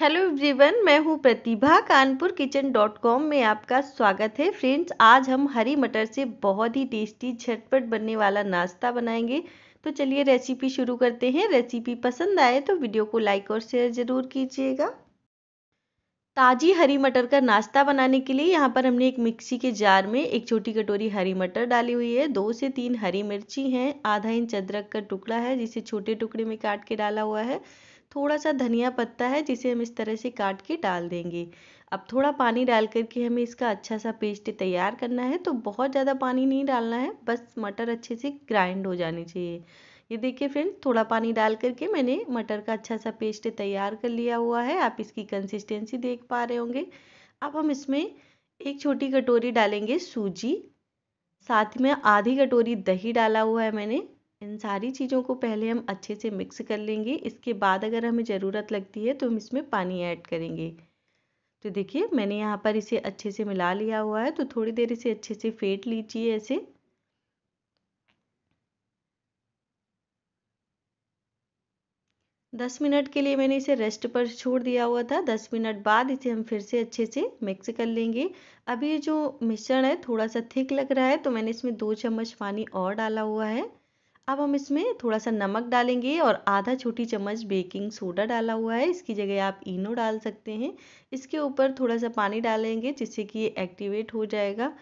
hello everyone मैं हूँ Pratibha Kanpur kitchen dot com में आपका स्वागत है फ्रेंड्स आज हम हरी मटर से बहुत ही टेस्टी झटपट बनने वाला नाश्ता बनाएंगे तो चलिए रेसिपी शुरू करते हैं रेसिपी पसंद आए तो वीडियो को लाइक और शेयर ज़रूर कीजिएगा ताज़ी हरी मटर का नाश्ता बनाने के लिए यहाँ पर हमने एक मिक्सी के जार में एक छोटी कटोरी हरी मटर डाली हुई है दो से तीन हरी मिर्ची हैं आधा इंच अदरक का टुकड़ा है जिसे छोटे टुकड़े में काट के डाला हुआ है थोड़ा सा धनिया पत्ता है जिसे हम इस तरह से काट के डाल देंगे अब थोड़ा पानी डाल करके हमें इसका अच्छा सा पेस्ट तैयार करना है तो बहुत ज़्यादा पानी नहीं डालना है बस मटर अच्छे से ग्राइंड हो जानी चाहिए ये देखिए फ्रेंड थोड़ा पानी डाल करके मैंने मटर का अच्छा सा पेस्ट तैयार कर लिया हुआ है आप इसकी कंसिस्टेंसी देख पा रहे होंगे अब हम इसमें एक छोटी कटोरी डालेंगे सूजी साथ में आधी कटोरी दही डाला हुआ है मैंने इन सारी चीज़ों को पहले हम अच्छे से मिक्स कर लेंगे इसके बाद अगर हमें ज़रूरत लगती है तो हम इसमें पानी ऐड करेंगे तो देखिए मैंने यहाँ पर इसे अच्छे से मिला लिया हुआ है तो थोड़ी देर इसे अच्छे से फेंट लीजिए ऐसे दस मिनट के लिए मैंने इसे रेस्ट पर छोड़ दिया हुआ था दस मिनट बाद इसे हम फिर से अच्छे से मिक्स कर लेंगे अभी जो मिश्रण है थोड़ा सा थिक लग रहा है तो मैंने इसमें दो चम्मच पानी और डाला हुआ है अब हम इसमें थोड़ा सा नमक डालेंगे और आधा छोटी चम्मच बेकिंग सोडा डाला हुआ है इसकी जगह आप इनो डाल सकते हैं इसके ऊपर थोड़ा सा पानी डालेंगे जिससे कि ये एक्टिवेट हो जाएगा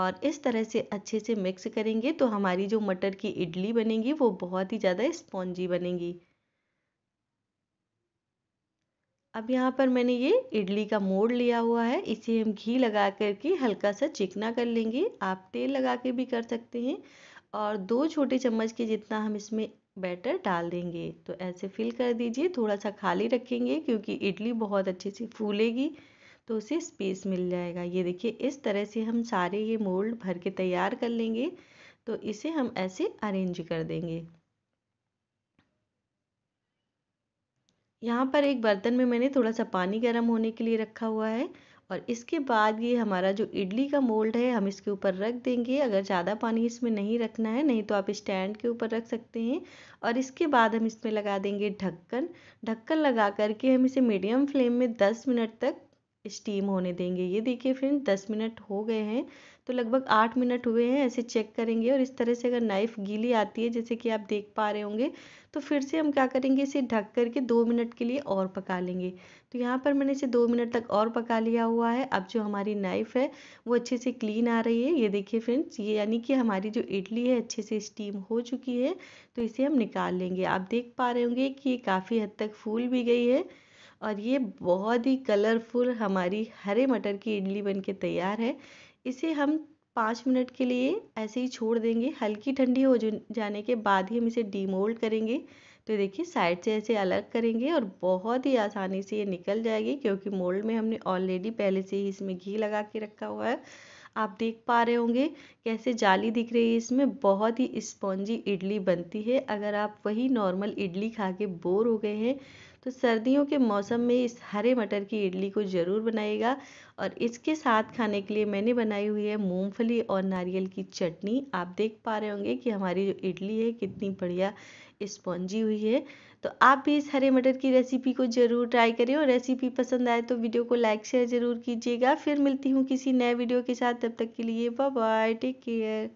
और इस तरह से अच्छे से मिक्स करेंगे तो हमारी जो मटर की इडली बनेगी वो बहुत ही ज़्यादा स्पॉन्जी बनेगी अब यहाँ पर मैंने ये इडली का मोड़ लिया हुआ है इसे हम घी लगा करके हल्का सा चिकना कर लेंगे आप तेल लगा के भी कर सकते हैं और दो छोटे चम्मच के जितना हम इसमें बैटर डाल देंगे तो ऐसे फिल कर दीजिए थोड़ा सा खाली रखेंगे क्योंकि इडली बहुत अच्छे से फूलेगी तो उसे स्पेस मिल जाएगा ये देखिए इस तरह से हम सारे ये मोल्ड भर के तैयार कर लेंगे तो इसे हम ऐसे अरेंज कर देंगे यहाँ पर एक बर्तन में मैंने थोड़ा सा पानी गर्म होने के लिए रखा हुआ है और इसके बाद ये हमारा जो इडली का मोल्ड है हम इसके ऊपर रख देंगे अगर ज़्यादा पानी इसमें नहीं रखना है नहीं तो आप स्टैंड के ऊपर रख सकते हैं और इसके बाद हम इसमें लगा देंगे ढक्कन ढक्कन लगा करके हम इसे मीडियम फ्लेम में 10 मिनट तक स्टीम होने देंगे ये देखिए फ्रेंड दस मिनट हो गए हैं तो लगभग आठ मिनट हुए हैं ऐसे चेक करेंगे और इस तरह से अगर नाइफ़ गीली आती है जैसे कि आप देख पा रहे होंगे तो फिर से हम क्या करेंगे इसे ढक करके दो मिनट के लिए और पका लेंगे तो यहाँ पर मैंने इसे दो मिनट तक और पका लिया हुआ है अब जो हमारी नाइफ़ है वो अच्छे से क्लीन आ रही है ये देखिए फ्रेंड्स ये यानी कि हमारी जो इडली है अच्छे से स्टीम हो चुकी है तो इसे हम निकाल लेंगे आप देख पा रहे होंगे कि ये काफ़ी हद तक फूल भी गई है और ये बहुत ही कलरफुल हमारी हरे मटर की इडली बन के तैयार है इसे हम पाँच मिनट के लिए ऐसे ही छोड़ देंगे हल्की ठंडी हो जाने के बाद ही हम इसे डीमोल्ड करेंगे तो देखिए साइड से ऐसे अलग करेंगे और बहुत ही आसानी से ये निकल जाएगी क्योंकि मोल्ड में हमने ऑलरेडी पहले से ही इसमें घी लगा के रखा हुआ है आप देख पा रहे होंगे कैसे जाली दिख रही है इसमें बहुत ही स्पॉन्जी इडली बनती है अगर आप वही नॉर्मल इडली खा के बोर हो गए हैं तो सर्दियों के मौसम में इस हरे मटर की इडली को ज़रूर बनाइएगा और इसके साथ खाने के लिए मैंने बनाई हुई है मूंगफली और नारियल की चटनी आप देख पा रहे होंगे कि हमारी जो इडली है कितनी बढ़िया स्पॉन्जी हुई है तो आप भी इस हरे मटर की रेसिपी को ज़रूर ट्राई करें और रेसिपी पसंद आए तो वीडियो को लाइक शेयर ज़रूर कीजिएगा फिर मिलती हूँ किसी नए वीडियो के साथ तब तक के लिए बाय बाय टेक केयर